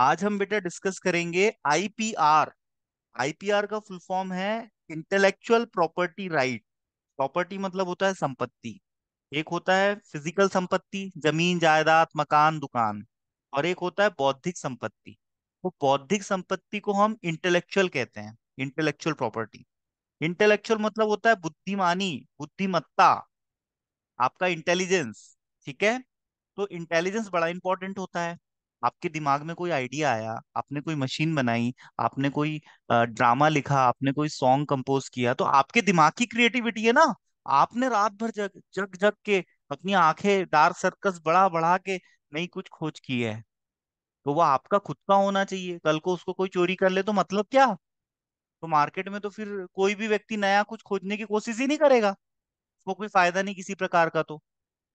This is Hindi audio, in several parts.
आज हम बेटा डिस्कस करेंगे आईपीआर आईपीआर का फुल फॉर्म है इंटेलेक्चुअल प्रॉपर्टी राइट प्रॉपर्टी मतलब होता है संपत्ति एक होता है फिजिकल संपत्ति जमीन जायदाद मकान दुकान और एक होता है बौद्धिक संपत्ति तो बौद्धिक संपत्ति को हम इंटेलेक्चुअल कहते हैं इंटेलेक्चुअल प्रॉपर्टी इंटेलेक्चुअल मतलब होता है बुद्धिमानी बुद्धिमत्ता आपका इंटेलिजेंस ठीक है तो इंटेलिजेंस बड़ा इंपॉर्टेंट होता है आपके दिमाग में कोई आइडिया आया आपने कोई मशीन बनाई आपने कोई ड्रामा लिखा आपने कोई सॉन्ग कंपोज किया तो आपके दिमाग की क्रिएटिविटी है ना आपने रात भर जग जग जग के अपनी आंखें डार्क सर्कस बढ़ा बढ़ा के नई कुछ खोज की है तो वह आपका खुद का होना चाहिए कल को उसको कोई चोरी कर ले तो मतलब क्या तो मार्केट में तो फिर कोई भी व्यक्ति नया कुछ खोजने की कोशिश ही नहीं करेगा उसको कोई फायदा नहीं किसी प्रकार का तो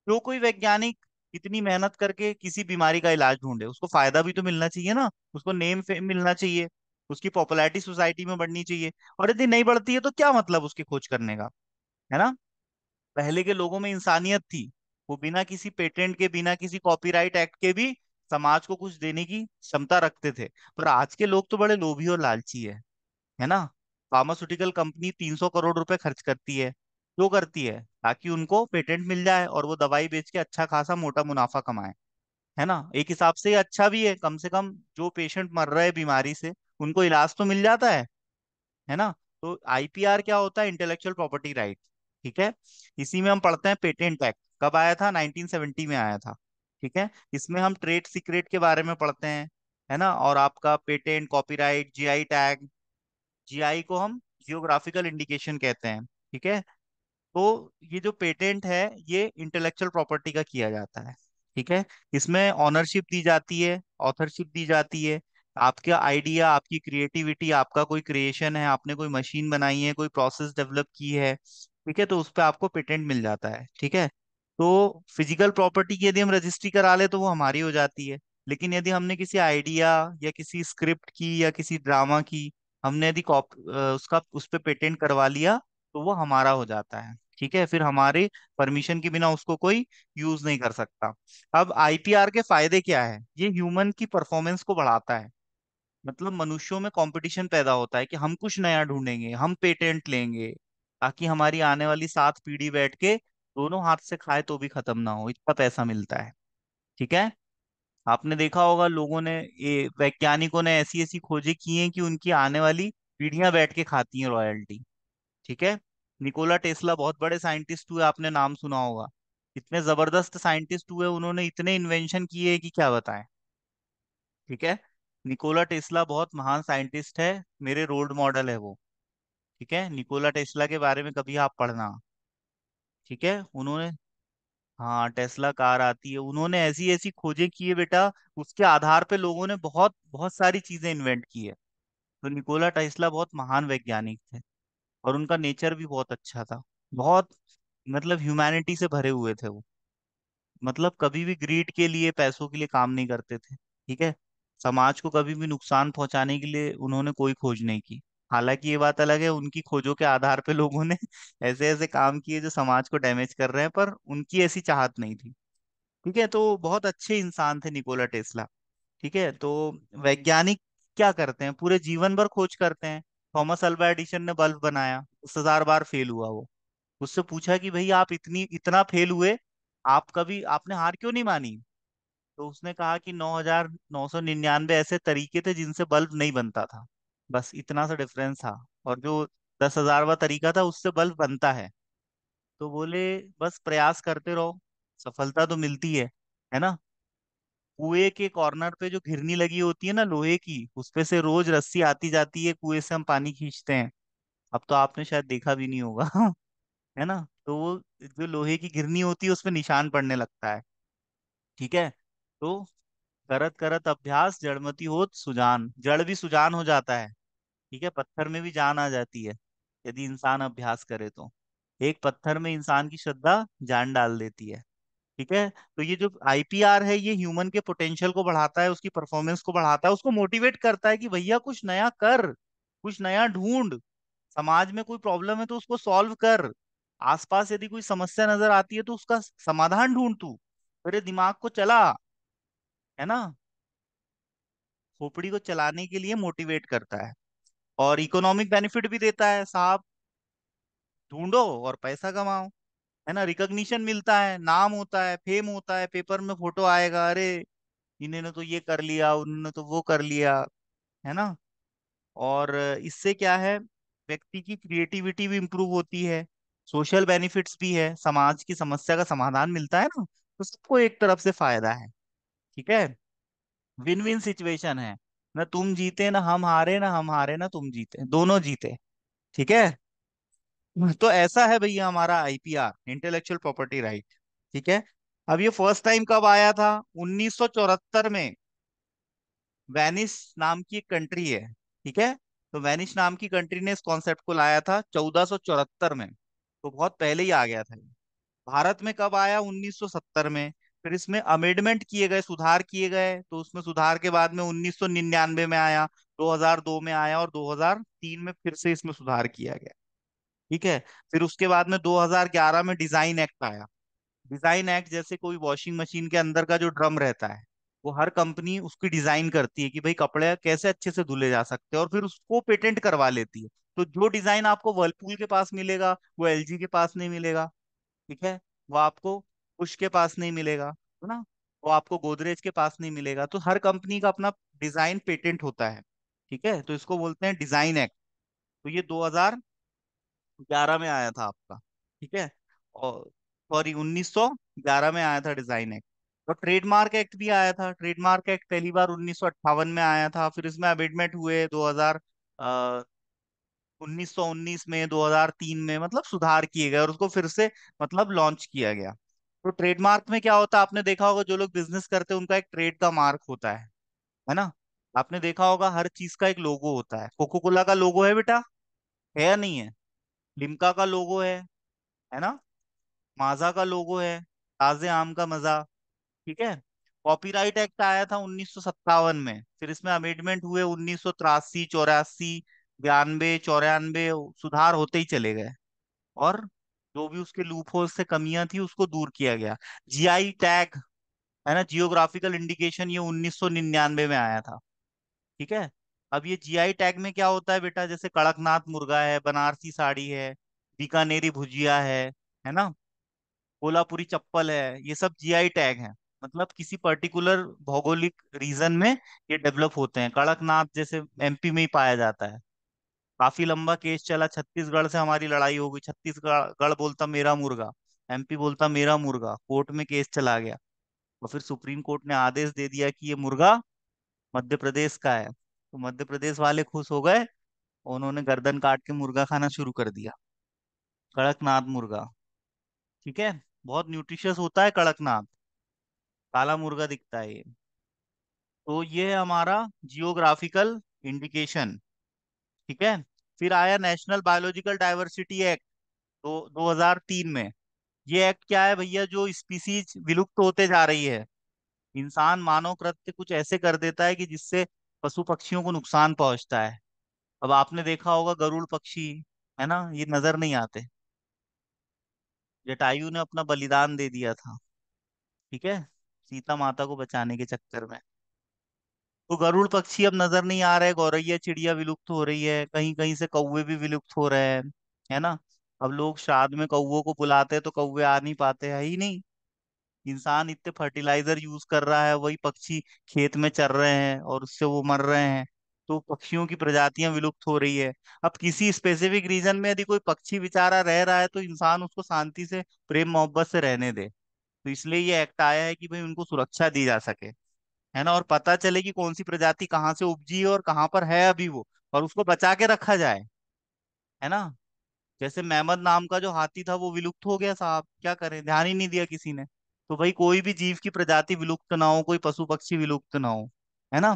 जो कोई वैज्ञानिक इतनी मेहनत करके किसी बीमारी का इलाज ढूंढे उसको फायदा भी तो मिलना चाहिए ना उसको नेम फेम मिलना चाहिए उसकी पॉपुलैरिटी सोसाइटी में बढ़नी चाहिए और यदि नहीं बढ़ती है तो क्या मतलब उसकी खोज करने का है ना पहले के लोगों में इंसानियत थी वो बिना किसी पेटेंट के बिना किसी कॉपीराइट एक्ट के भी समाज को कुछ देने की क्षमता रखते थे पर आज के लोग तो बड़े लोभी और लालची है है ना फार्मास्यूटिकल कंपनी 300 करोड़ रुपए खर्च करती है जो करती है ताकि उनको पेटेंट मिल जाए और वो दवाई बेच के अच्छा खासा मोटा मुनाफा कमाए है ना एक हिसाब से अच्छा भी है कम से कम जो पेशेंट मर रहे बीमारी से उनको इलाज तो मिल जाता है है ना तो आईपीआर क्या होता है इंटेलेक्चुअल प्रॉपर्टी राइट ठीक है इसी में हम पढ़ते हैं पेटेंट एक्ट कब आया था 1970 में आया था ठीक है इसमें हम ट्रेड सीक्रेट के बारे में पढ़ते हैं है ना और आपका patent copyright GI tag GI को हम जियोग्राफिकल इंडिकेशन कहते हैं ठीक है तो ये जो पेटेंट है ये इंटेलेक्चुअल प्रॉपर्टी का किया जाता है ठीक है इसमें ऑनरशिप दी जाती है ऑथरशिप दी जाती है आपका आइडिया आपकी क्रिएटिविटी आपका कोई क्रिएशन है आपने कोई मशीन बनाई है कोई प्रोसेस डेवलप की है ठीक है तो उस पर आपको पेटेंट मिल जाता है ठीक है तो फिजिकल प्रॉपर्टी की यदि हम रजिस्ट्री करा ले तो वो हमारी हो जाती है लेकिन यदि हमने किसी आइडिया या किसी स्क्रिप्ट की या किसी ड्रामा की हमने यदि उसका उस पर पे पेटेंट करवा लिया तो वो हमारा हो जाता है ठीक है फिर हमारे परमिशन के बिना उसको कोई यूज नहीं कर सकता अब आईपीआर के फायदे क्या है ये ह्यूमन की परफॉर्मेंस को बढ़ाता है मतलब मनुष्यों में कंपटीशन पैदा होता है कि हम कुछ नया ढूंढेंगे हम पेटेंट लेंगे ताकि हमारी आने वाली सात पीढ़ी बैठ के दोनों हाथ से खाए तो भी खत्म ना हो इतना पैसा मिलता है ठीक है आपने देखा होगा लोगों ने ये वैज्ञानिकों ने ऐसी ऐसी खोजें की हैं कि उनकी आने वाली पीढ़ियां बैठ के खाती हैं रॉयल्टी ठीक है निकोला टेस्ला बहुत बड़े साइंटिस्ट हुए आपने नाम सुना होगा इतने जबरदस्त साइंटिस्ट हुए उन्होंने इतने इन्वेंशन किए कि क्या बताएं ठीक है निकोला टेस्ला बहुत महान साइंटिस्ट है मेरे रोल मॉडल है वो ठीक है निकोला टेस्ला के बारे में कभी आप पढ़ना ठीक है उन्होंने हाँ टेस्ला कार आती है उन्होंने ऐसी ऐसी खोजें की है बेटा उसके आधार पे लोगों ने बहुत बहुत सारी चीजें इन्वेंट की है तो निकोला टेस्ला बहुत महान वैज्ञानिक थे और उनका नेचर भी बहुत अच्छा था बहुत मतलब ह्यूमैनिटी से भरे हुए थे वो मतलब कभी भी ग्रीड के लिए पैसों के लिए काम नहीं करते थे ठीक है समाज को कभी भी नुकसान पहुंचाने के लिए उन्होंने कोई खोज नहीं की हालांकि ये बात अलग है उनकी खोजों के आधार पे लोगों ने ऐसे ऐसे काम किए जो समाज को डैमेज कर रहे हैं पर उनकी ऐसी चाहत नहीं थी ठीक है तो बहुत अच्छे इंसान थे निकोला टेस्ला ठीक है तो वैज्ञानिक क्या करते हैं पूरे जीवन भर खोज करते हैं थॉमस अल्वा एडिशन ने बल्ब बनाया उससे हजार बार फेल हुआ वो उससे पूछा कि भाई आप इतनी इतना फेल हुए आप कभी आपने हार क्यों नहीं मानी तो उसने कहा कि 9,999 ऐसे तरीके थे जिनसे बल्ब नहीं बनता था बस इतना सा डिफरेंस था और जो दस हजारवा तरीका था उससे बल्ब बनता है तो बोले बस प्रयास करते रहो सफलता तो मिलती है है ना कुएं के कॉर्नर पे जो घिरनी लगी होती है ना लोहे की उसपे से रोज रस्सी आती जाती है कुएं से हम पानी खींचते हैं अब तो आपने शायद देखा भी नहीं होगा है ना तो वो जो लोहे की घिरनी होती है उसमें निशान पड़ने लगता है ठीक है तो करत करत अभ्यास जड़मती हो सुजान जड़ भी सुजान हो जाता है ठीक है पत्थर में भी जान आ जाती है यदि इंसान अभ्यास करे तो एक पत्थर में इंसान की श्रद्धा जान डाल देती है ठीक है तो ये जो आईपीआर है ये ह्यूमन के पोटेंशियल को बढ़ाता है उसकी परफॉर्मेंस को बढ़ाता है उसको मोटिवेट करता है कि भैया कुछ नया कर कुछ नया ढूंढ समाज में कोई प्रॉब्लम है तो उसको सॉल्व कर आसपास यदि कोई समस्या नजर आती है तो उसका समाधान ढूंढ तू मेरे दिमाग को चला है ना खोपड़ी को चलाने के लिए मोटिवेट करता है और इकोनॉमिक बेनिफिट भी देता है साहब ढूंढो और पैसा कमाओ है ना रिकॉग्निशन मिलता है नाम होता है फेम होता है पेपर में फोटो आएगा अरे इन्होंने तो ये कर लिया उन्होंने तो वो कर लिया है ना और इससे क्या है व्यक्ति की क्रिएटिविटी भी इम्प्रूव होती है सोशल बेनिफिट्स भी है समाज की समस्या का समाधान मिलता है ना तो सबको एक तरफ से फायदा है ठीक है विन विन सिचुएशन है ना तुम जीते ना हम हारे ना हम हारे ना तुम जीते दोनों जीते ठीक है तो ऐसा है भैया हमारा आईपीआर इंटेलेक्चुअल प्रॉपर्टी राइट ठीक है अब ये फर्स्ट टाइम कब आया था उन्नीस में वेनिस नाम की कंट्री है ठीक है तो वेनिस नाम की कंट्री ने इस कॉन्सेप्ट को लाया था चौदह में तो बहुत पहले ही आ गया था भारत में कब आया 1970 में फिर इसमें अमेंडमेंट किए गए सुधार किए गए तो उसमें सुधार के बाद में 1999 में आया 2002 में आया और 2003 में फिर से इसमें सुधार किया गया ठीक है फिर उसके बाद में 2011 में डिजाइन एक्ट आया डिजाइन एक्ट जैसे कोई वॉशिंग मशीन के अंदर का जो ड्रम रहता है वो हर कंपनी उसकी डिजाइन करती है कि भाई कपड़े कैसे अच्छे से धुले जा सकते हैं और फिर उसको पेटेंट करवा लेती है तो जो डिजाइन आपको वर्लपूल के पास मिलेगा वो एल के पास नहीं मिलेगा ठीक है वो आपको कुश के पास नहीं मिलेगा है ना वो आपको गोदरेज के पास नहीं मिलेगा तो हर कंपनी का अपना डिजाइन पेटेंट होता है ठीक है तो इसको बोलते हैं डिजाइन एक्ट तो ये 2000 ग्यारह में आया था आपका ठीक है और सॉरी उन्नीस सौ ग्यारह में आया था डिजाइन एक्ट और ट्रेडमार्क एक्ट भी आया था ट्रेडमार्क एक्ट पहली बार उन्नीस सौ अट्ठावन में आया था फिर इसमें अमेंडमेंट हुए दो हजार उन्नीस सौ उन्नीस में दो हजार तीन में मतलब सुधार किए गए और उसको फिर से मतलब लॉन्च किया गया तो ट्रेडमार्क में क्या होता है आपने देखा होगा जो लोग बिजनेस करते हैं उनका एक ट्रेड का मार्क होता है है ना आपने देखा होगा हर चीज का एक लोगो होता है कोको कोला का लोगो है बेटा है या नहीं है लिमका का लोगो है है ना माजा का लोगो है ताजे आम का मजा ठीक है कॉपीराइट एक्ट आया था उन्नीस में फिर इसमें अमेंडमेंट हुए उन्नीस सौ तिरासी चौरासी बयानबे चौरानबे सुधार होते ही चले गए और जो भी उसके लूप होल से कमियां थी उसको दूर किया गया जीआई टैग है ना जियोग्राफिकल इंडिकेशन ये उन्नीस में आया था ठीक है अब ये जीआई टैग में क्या होता है बेटा जैसे कड़कनाथ मुर्गा है बनारसी साड़ी है बीकानेरी भुजिया है है ना कोलापुरी चप्पल है ये सब जीआई टैग है मतलब किसी पर्टिकुलर भौगोलिक रीजन में ये डेवलप होते हैं कड़कनाथ जैसे एमपी में ही पाया जाता है काफी लंबा केस चला छत्तीसगढ़ से हमारी लड़ाई हो गई छत्तीसगढ़ बोलता मेरा मुर्गा एमपी बोलता मेरा मुर्गा कोर्ट में केस चला गया और फिर सुप्रीम कोर्ट ने आदेश दे दिया कि ये मुर्गा मध्य प्रदेश का है तो मध्य प्रदेश वाले खुश हो गए उन्होंने गर्दन काट के मुर्गा खाना शुरू कर दिया कड़कनाथ मुर्गा ठीक है बहुत न्यूट्रिशियस होता है कड़कनाथ काला मुर्गा दिखता है ये तो ये हमारा जियोग्राफिकल इंडिकेशन ठीक है फिर आया नेशनल बायोलॉजिकल डाइवर्सिटी एक्ट हजार तीन में ये एक्ट क्या है भैया जो स्पीसीज विलुप्त होते जा रही है इंसान मानव कृत्य कुछ ऐसे कर देता है कि जिससे पशु पक्षियों को नुकसान पहुंचता है अब आपने देखा होगा गरुड़ पक्षी है ना ये नजर नहीं आते जटायु ने अपना बलिदान दे दिया था ठीक है सीता माता को बचाने के चक्कर में तो गरुड़ पक्षी अब नजर नहीं आ रहे गौरैया चिड़िया विलुप्त हो रही है कहीं कहीं से कौवे भी विलुप्त हो रहे हैं है ना अब लोग श्राद्ध में कौओ को बुलाते हैं तो कौवे आ नहीं पाते है ही नहीं इंसान इतने फर्टिलाइजर यूज कर रहा है वही पक्षी खेत में चर रहे हैं और उससे वो मर रहे हैं तो पक्षियों की प्रजातियां विलुप्त हो रही है अब किसी स्पेसिफिक रीजन में यदि कोई पक्षी बेचारा रह रहा है तो इंसान उसको शांति से प्रेम मोहब्बत से रहने दे तो इसलिए ये एक्ट आया है कि भाई उनको सुरक्षा दी जा सके है ना और पता चले कि कौन सी प्रजाति कहाँ से उपजी है और कहाँ पर है अभी वो और उसको बचा के रखा जाए है ना जैसे मेहमद नाम का जो हाथी था वो विलुप्त हो गया साहब क्या करें ध्यान ही नहीं दिया किसी ने तो भाई कोई भी जीव की प्रजाति विलुप्त ना हो कोई पशु पक्षी विलुप्त ना हो है ना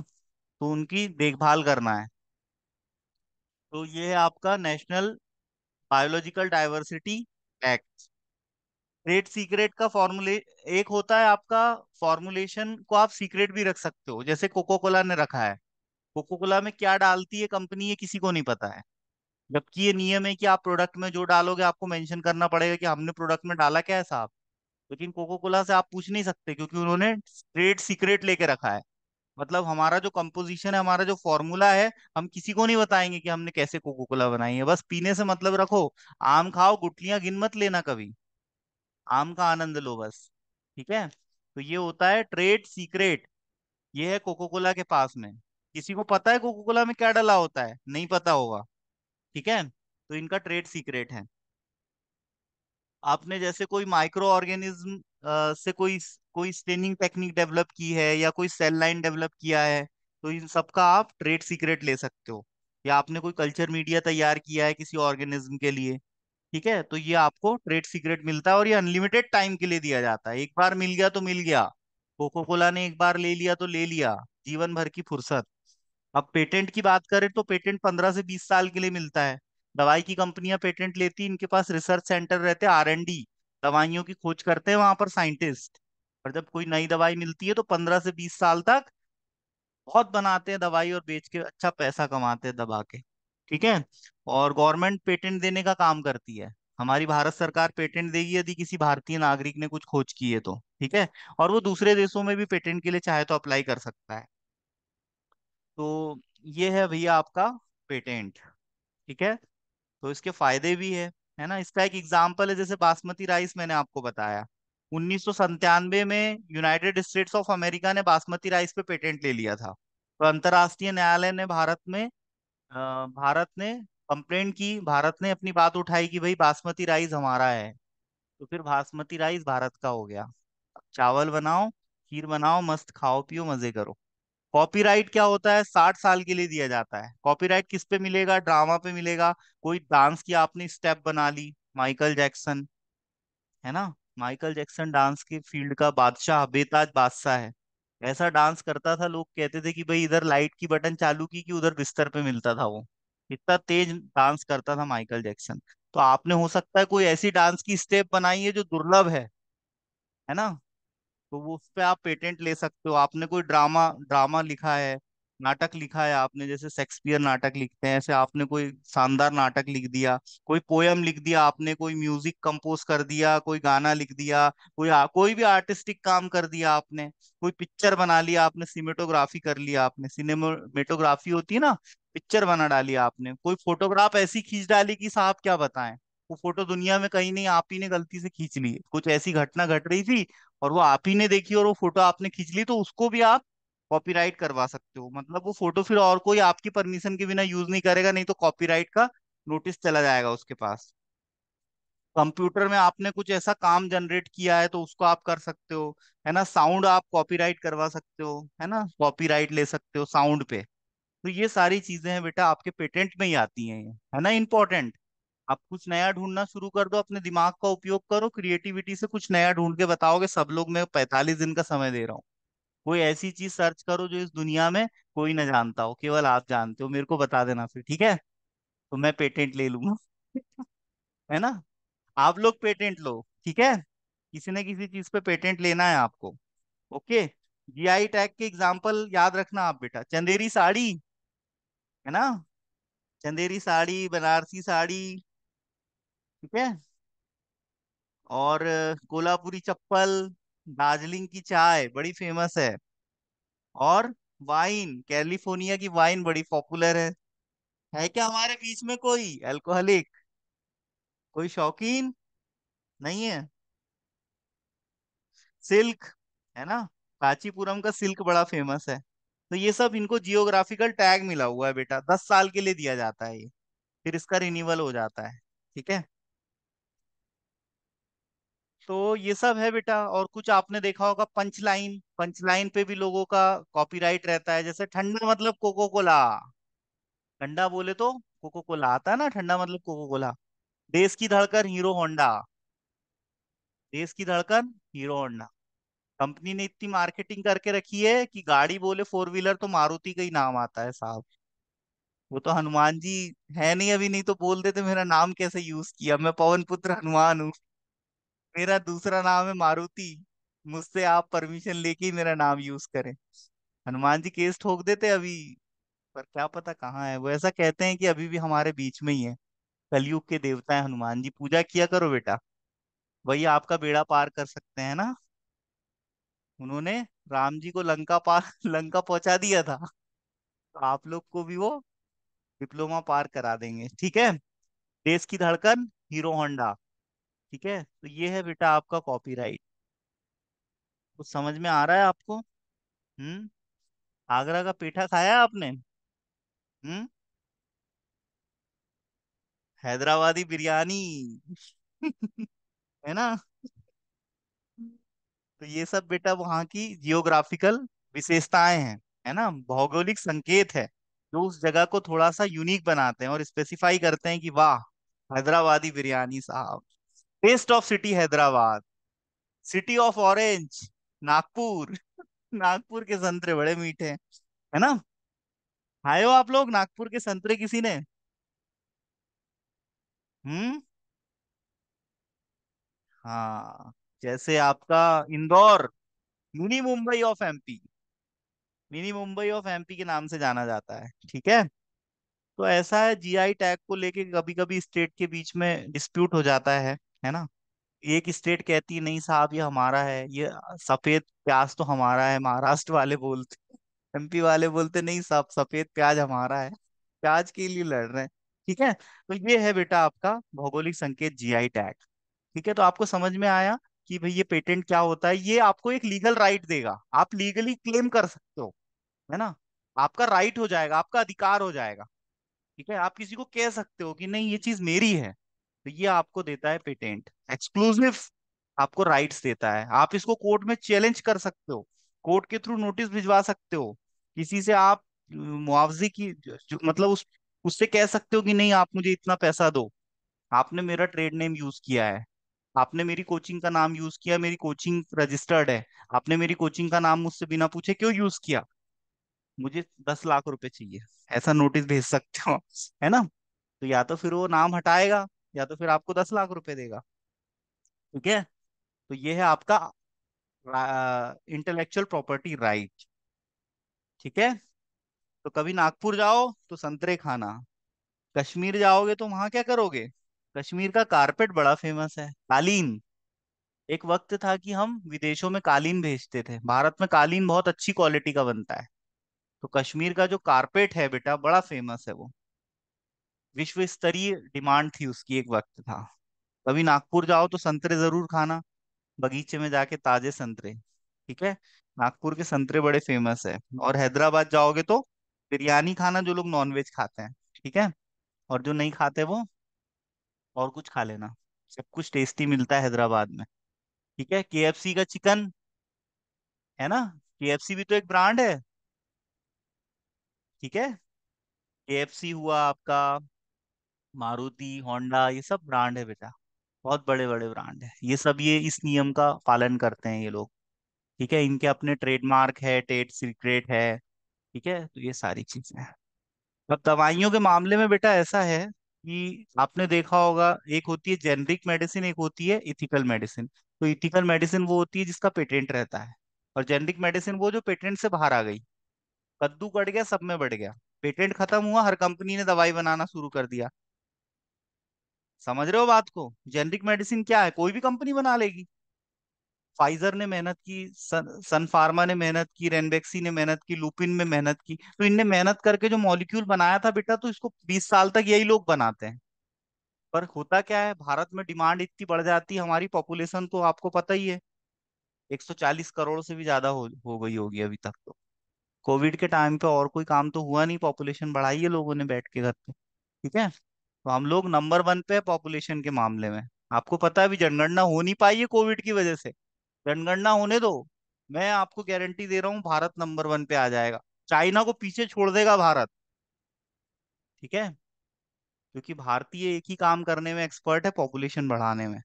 तो उनकी देखभाल करना है तो ये है आपका national biological diversity act trade secret का फॉर्मुले एक होता है आपका फॉर्मुलेशन को आप सीक्रेट भी रख सकते हो जैसे कोको कोला ने रखा है कोको कोला में क्या डालती है कंपनी ये किसी को नहीं पता है जबकि ये नियम है कि आप प्रोडक्ट में जो डालोगे आपको मेंशन करना पड़ेगा कि हमने प्रोडक्ट में डाला क्या है साहब लेकिन कोको कोला से आप पूछ नहीं सकते क्योंकि उन्होंने ट्रेड सीक्रेट लेके रखा है मतलब हमारा जो कंपोजिशन है हमारा जो फॉर्मूला है हम किसी को नहीं बताएंगे कि हमने कैसे कोको कोला बनाई है बस पीने से मतलब रखो आम खाओ गुटलियां गिन मत लेना कभी आम का आनंद लो बस ठीक है तो ये होता है ट्रेड सीक्रेट ये है कोको कोला के पास में किसी को पता है कोको कोला में क्या डला होता है नहीं पता होगा ठीक है तो इनका ट्रेड सीक्रेट है आपने जैसे कोई माइक्रो ऑर्गेनिज्म से कोई कोई स्टेनिंग टेक्निक डेवलप की है या कोई सेल लाइन डेवलप किया है तो इन सबका आप ट्रेड सीक्रेट ले सकते हो या आपने कोई कल्चर मीडिया तैयार किया है किसी ऑर्गेनिज्म के लिए ठीक है तो ये आपको ट्रेड सीक्रेट मिलता है और ये अनलिमिटेड टाइम के लिए दिया जाता है एक बार मिल गया तो मिल गया कोको कोला ने एक बार ले लिया तो ले लिया जीवन भर की फुर्सत अब पेटेंट की बात करें तो पेटेंट पंद्रह से बीस साल के लिए मिलता है दवाई की कंपनियां पेटेंट लेती इनके पास रिसर्च सेंटर रहते आर एनडी डी दवाइयों की खोज करते हैं वहां पर साइंटिस्ट और जब कोई नई दवाई मिलती है तो पंद्रह से बीस साल तक बहुत बनाते हैं दवाई और बेच के अच्छा पैसा कमाते हैं दबा के ठीक है और गवर्नमेंट पेटेंट देने का काम करती है हमारी भारत सरकार पेटेंट देगी यदि किसी भारतीय नागरिक ने कुछ खोज की है तो ठीक है और वो दूसरे देशों में भी पेटेंट के लिए चाहे तो अप्लाई कर सकता है तो ये है भैया आपका पेटेंट ठीक है तो इसके फायदे भी है है ना इसका एक एग्जाम्पल है जैसे बासमती राइस मैंने आपको बताया उन्नीस में यूनाइटेड स्टेट्स ऑफ अमेरिका ने बासमती राइस पे पेटेंट ले लिया था तो अंतर्राष्ट्रीय न्यायालय ने भारत में भारत ने कंप्लेंट की भारत ने अपनी बात उठाई कि भाई बासमती राइस हमारा है तो फिर बासमती राइस भारत का हो गया चावल बनाओ खीर बनाओ मस्त खाओ पियो मजे करो कॉपीराइट क्या होता है साठ साल के लिए दिया जाता है कॉपीराइट किस पे मिलेगा ड्रामा पे मिलेगा कोई डांस की आपने स्टेप बना ली माइकल जैक्सन है ना माइकल जैक्सन डांस के फील्ड का बादशाह बेताज बादशाह है ऐसा डांस करता था लोग कहते थे कि भाई इधर लाइट की बटन चालू की कि उधर बिस्तर पे मिलता था वो इतना तेज डांस करता था माइकल जैक्सन तो आपने हो सकता है कोई ऐसी डांस की स्टेप बनाई है जो दुर्लभ है है ना तो वो उस पर आप पेटेंट ले सकते हो आपने कोई ड्रामा ड्रामा लिखा है नाटक लिखा है आपने जैसे शेक्सपियर नाटक लिखते हैं ऐसे आपने कोई शानदार नाटक लिख दिया कोई पोयम लिख दिया आपने कोई म्यूजिक कंपोज कर दिया कोई गाना लिख दिया कोई आ, कोई भी आर्टिस्टिक काम कर दिया आपने कोई पिक्चर बना लिया आपने सिनेमेटोग्राफी कर लिया आपने सिनेमेटोग्राफी होती है ना पिक्चर बना डाली आपने कोई फोटोग्राफ ऐसी खींच डाली कि साहब क्या बताएं वो फोटो दुनिया में कहीं नहीं आप ही ने गलती से खींच ली कुछ ऐसी घटना घट रही थी और वो आप ही ने देखी और वो फोटो आपने खींच ली तो उसको भी आप कॉपीराइट करवा सकते हो मतलब वो फोटो फिर और कोई आपकी परमिशन के बिना यूज नहीं करेगा नहीं तो कॉपीराइट का नोटिस चला जाएगा उसके पास कंप्यूटर में आपने कुछ ऐसा काम जनरेट किया है तो उसको आप कर सकते हो है ना साउंड आप कॉपीराइट करवा सकते हो है ना कॉपीराइट ले सकते हो साउंड पे तो ये सारी चीजें हैं बेटा आपके पेटेंट में ही आती हैं है ना इंपॉर्टेंट आप कुछ नया ढूंढना शुरू कर दो अपने दिमाग का उपयोग करो क्रिएटिविटी से कुछ नया ढूंढ के बताओगे सब लोग मैं पैंतालीस दिन का समय दे रहा हूँ कोई ऐसी चीज सर्च करो जो इस दुनिया में कोई ना जानता हो केवल आप जानते हो मेरे को बता देना फिर ठीक है तो मैं पेटेंट ले लूंगा है ना आप लोग पेटेंट लो ठीक है किसी न किसी चीज पे पेटेंट लेना है आपको ओके जीआई टैग के एग्जाम्पल याद रखना आप बेटा चंदेरी साड़ी है ना चंदेरी साड़ी बनारसी साड़ी ठीक है और कोल्हापुरी चप्पल दार्जिलिंग की चाय बड़ी फेमस है और वाइन कैलिफोर्निया की वाइन बड़ी पॉपुलर है है क्या हमारे बीच में कोई अल्कोहलिक कोई शौकीन नहीं है सिल्क है ना कांचीपुरम का सिल्क बड़ा फेमस है तो ये सब इनको जियोग्राफिकल टैग मिला हुआ है बेटा दस साल के लिए दिया जाता है ये फिर इसका रिन्यूअल हो जाता है ठीक है तो ये सब है बेटा और कुछ आपने देखा होगा पंचलाइन पंचलाइन पे भी लोगों का कॉपीराइट रहता है जैसे ठंडा मतलब कोको कोला ठंडा बोले तो कोको कोला आता है ना ठंडा मतलब कोको कोला देश की धड़कन हीरो होंडा देश की धड़कन हीरो होंडा कंपनी ने इतनी मार्केटिंग करके रखी है कि गाड़ी बोले फोर व्हीलर तो मारुति का ही नाम आता है साहब वो तो हनुमान जी है नहीं अभी नहीं तो बोल देते मेरा नाम कैसे यूज किया मैं पवन पुत्र हनुमान हूँ मेरा दूसरा नाम है मारुति मुझसे आप परमिशन लेके मेरा नाम यूज करें हनुमान जी केस ठोक देते अभी पर क्या पता कहाँ है वो ऐसा कहते हैं कि अभी भी हमारे बीच में ही है कलयुग के देवता है हनुमान जी पूजा किया करो बेटा वही आपका बेड़ा पार कर सकते हैं ना उन्होंने राम जी को लंका पार लंका पहुंचा दिया था तो आप लोग को भी वो डिप्लोमा पार करा देंगे ठीक है देश की धड़कन हीरो होंडा ठीक है तो ये है बेटा आपका कॉपीराइट कुछ समझ में आ रहा है आपको हम्म आगरा का पेठा खाया आपने हम्म हैदराबादी बिरयानी है ना तो ये सब बेटा वहाँ की जियोग्राफिकल विशेषताएं हैं है ना भौगोलिक संकेत है जो उस जगह को थोड़ा सा यूनिक बनाते हैं और स्पेसिफाई करते हैं कि वाह हैदराबादी बिरयानी साहब taste of city Hyderabad city of orange Nagpur Nagpur के संतरे बड़े मीठे हैं है ना खाए हो आप लोग नागपुर के संतरे किसी ने हम्म हाँ जैसे आपका Indore mini Mumbai of MP mini Mumbai of MP के नाम से जाना जाता है ठीक है तो ऐसा है जीआई टैग को लेके कभी कभी स्टेट के बीच में डिस्प्यूट हो जाता है है ना एक स्टेट कहती है नहीं साहब ये हमारा है ये सफेद प्याज तो हमारा है महाराष्ट्र वाले बोलते एमपी वाले बोलते नहीं साहब सफेद प्याज हमारा है प्याज के लिए लड़ रहे हैं ठीक है तो ये है बेटा आपका भौगोलिक संकेत जीआई टैग ठीक है तो आपको समझ में आया कि भाई ये पेटेंट क्या होता है ये आपको एक लीगल राइट देगा आप लीगली क्लेम कर सकते हो है ना आपका राइट हो जाएगा आपका अधिकार हो जाएगा ठीक है आप किसी को कह सकते हो कि नहीं ये चीज मेरी है तो ये आपको देता है पेटेंट एक्सक्लूसिव आपको राइट्स देता है आप इसको कोर्ट में चैलेंज कर सकते हो कोर्ट के थ्रू नोटिस भिजवा सकते हो किसी से आप मुआवजे की मतलब उस उससे कह सकते हो कि नहीं आप मुझे इतना पैसा दो आपने मेरा ट्रेड नेम यूज किया है आपने मेरी कोचिंग का नाम यूज किया मेरी कोचिंग रजिस्टर्ड है आपने मेरी कोचिंग का नाम मुझसे बिना पूछे क्यों यूज किया मुझे दस लाख रुपए चाहिए ऐसा नोटिस भेज सकते हो है ना तो या तो फिर वो नाम हटाएगा या तो फिर आपको दस लाख रुपए देगा ठीक है तो ये है आपका इंटेलेक्चुअल प्रॉपर्टी राइट ठीक है तो कभी नागपुर जाओ तो संतरे खाना कश्मीर जाओगे तो वहां क्या करोगे कश्मीर का कारपेट बड़ा फेमस है कालीन एक वक्त था कि हम विदेशों में कालीन भेजते थे भारत में कालीन बहुत अच्छी क्वालिटी का बनता है तो कश्मीर का जो कारपेट है बेटा बड़ा फेमस है वो विश्व स्तरीय डिमांड थी उसकी एक वक्त था कभी नागपुर जाओ तो संतरे जरूर खाना बगीचे में जाके ताजे संतरे ठीक है नागपुर के संतरे बड़े फेमस है और हैदराबाद जाओगे तो बिरयानी खाना जो लोग नॉनवेज खाते हैं ठीक है और जो नहीं खाते वो और कुछ खा लेना सब कुछ टेस्टी मिलता है हैदराबाद में ठीक है के का चिकन है ना के भी तो एक ब्रांड है ठीक है के हुआ आपका मारुति होंडा ये सब ब्रांड है बेटा बहुत बड़े बड़े ब्रांड है ये सब ये इस नियम का पालन करते हैं ये लोग ठीक है इनके अपने ट्रेडमार्क है ट्रेड सीक्रेट है ठीक है तो ये सारी चीजें हैं अब दवाइयों के मामले में बेटा ऐसा है कि आपने देखा होगा एक होती है जेनरिक मेडिसिन एक होती है इथिकल मेडिसिन तो इथिकल मेडिसिन वो होती है जिसका पेटेंट रहता है और जेनरिक मेडिसिन वो जो पेटेंट से बाहर आ गई कद्दू कट गया सब में बढ़ गया पेटेंट खत्म हुआ हर कंपनी ने दवाई बनाना शुरू कर दिया समझ रहे हो बात को जेनरिक मेडिसिन क्या है कोई भी कंपनी बना लेगी फाइजर ने मेहनत की सन, फार्मा ने मेहनत की रेनबेक्सी ने मेहनत की लुपिन में मेहनत की तो इनने मेहनत करके जो मॉलिक्यूल बनाया था बेटा तो इसको 20 साल तक यही लोग बनाते हैं पर होता क्या है भारत में डिमांड इतनी बढ़ जाती है हमारी पॉपुलेशन तो आपको पता ही है 140 करोड़ से भी ज्यादा हो, हो गई होगी अभी तक तो कोविड के टाइम पे और कोई काम तो हुआ नहीं पॉपुलेशन बढ़ाई है लोगों ने बैठ के घर पे ठीक है तो हम लोग नंबर वन पे पॉपुलेशन के मामले में आपको पता है अभी जनगणना हो नहीं पाई है कोविड की वजह से जनगणना होने दो मैं आपको गारंटी दे रहा हूँ भारत नंबर वन पे आ जाएगा चाइना को पीछे छोड़ देगा भारत ठीक है क्योंकि भारतीय एक ही काम करने में एक्सपर्ट है पॉपुलेशन बढ़ाने में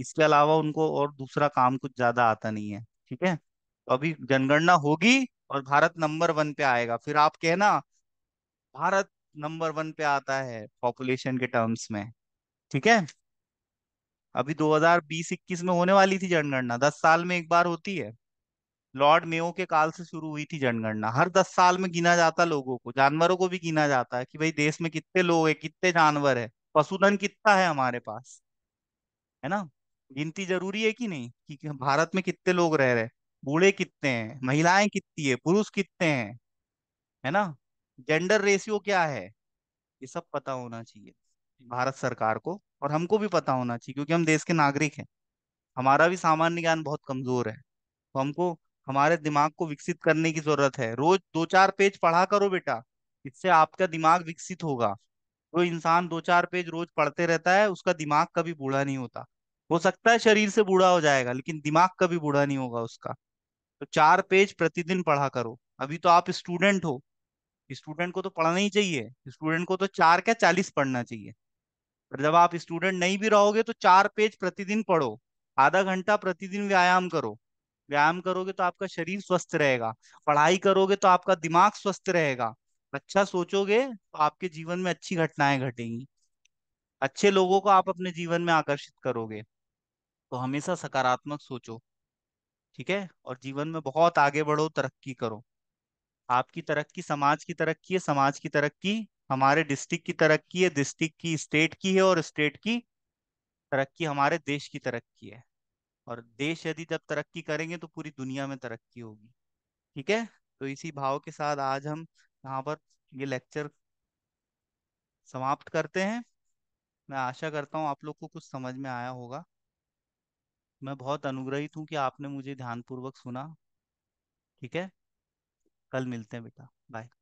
इसके अलावा उनको और दूसरा काम कुछ ज्यादा आता नहीं है ठीक है तो अभी जनगणना होगी और भारत नंबर वन पे आएगा फिर आप कहना भारत नंबर वन पे आता है पॉपुलेशन के टर्म्स में ठीक है अभी 2020-21 में होने वाली थी जनगणना दस साल में एक बार होती है लॉर्ड मेयो के काल से शुरू हुई थी जनगणना हर दस साल में गिना जाता लोगों को जानवरों को भी गिना जाता है कि भाई देश में कितने लोग हैं कितने जानवर है पशुधन कितना है हमारे पास है ना गिनती जरूरी है कि नहीं कि भारत में कितने लोग रह रहे बूढ़े कितने हैं महिलाएं कितनी है पुरुष कितने हैं है ना जेंडर रेशियो क्या है ये सब पता होना चाहिए हम्म। भारत सरकार को और हमको भी पता होना चाहिए क्योंकि हम देश के नागरिक हैं हमारा भी सामान्य ज्ञान बहुत कमजोर है तो हमको हमारे दिमाग को विकसित करने की जरूरत है रोज दो चार पेज पढ़ा करो बेटा इससे आपका दिमाग विकसित होगा जो तो इंसान दो चार पेज रोज पढ़ते रहता है उसका दिमाग कभी बूढ़ा नहीं होता हो सकता है शरीर से बूढ़ा हो जाएगा लेकिन दिमाग कभी बूढ़ा नहीं होगा उसका तो चार पेज प्रतिदिन पढ़ा करो अभी तो आप स्टूडेंट हो स्टूडेंट को तो पढ़ना ही चाहिए स्टूडेंट को तो चार क्या चालीस पढ़ना चाहिए पर जब आप स्टूडेंट नहीं भी रहोगे तो चार पेज प्रतिदिन पढ़ो आधा घंटा प्रतिदिन व्यायाम करो व्यायाम करोगे तो आपका शरीर स्वस्थ रहेगा पढ़ाई करोगे तो आपका दिमाग स्वस्थ रहेगा अच्छा सोचोगे तो आपके जीवन में अच्छी घटनाएं घटेंगी अच्छे लोगों को आप अपने जीवन में आकर्षित करोगे तो हमेशा सकारात्मक सोचो ठीक है और जीवन में बहुत आगे बढ़ो तरक्की करो आपकी तरक्की समाज की तरक्की है समाज की तरक्की हमारे डिस्ट्रिक्ट की तरक्की है डिस्ट्रिक्ट की स्टेट की है और स्टेट की तरक्की हमारे देश की तरक्की है और देश यदि जब तरक्की करेंगे तो पूरी दुनिया में तरक्की होगी ठीक है तो इसी भाव के साथ आज हम यहाँ पर ये लेक्चर समाप्त करते हैं मैं आशा करता हूँ आप लोग को कुछ समझ में आया होगा मैं बहुत अनुग्रहित हूँ कि आपने मुझे ध्यानपूर्वक सुना ठीक है कल मिलते हैं बेटा बाय